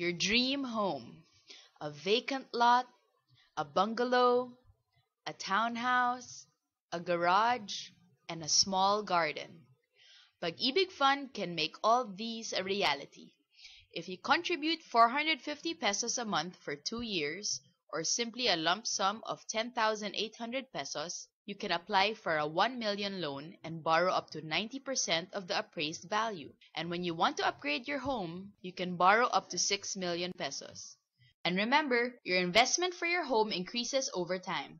your dream home, a vacant lot, a bungalow, a townhouse, a garage, and a small garden. Pag-ibig Fund can make all these a reality. If you contribute 450 pesos a month for two years, or simply a lump sum of 10,800 pesos, you can apply for a 1 million loan and borrow up to 90% of the appraised value. And when you want to upgrade your home, you can borrow up to 6 million pesos. And remember, your investment for your home increases over time.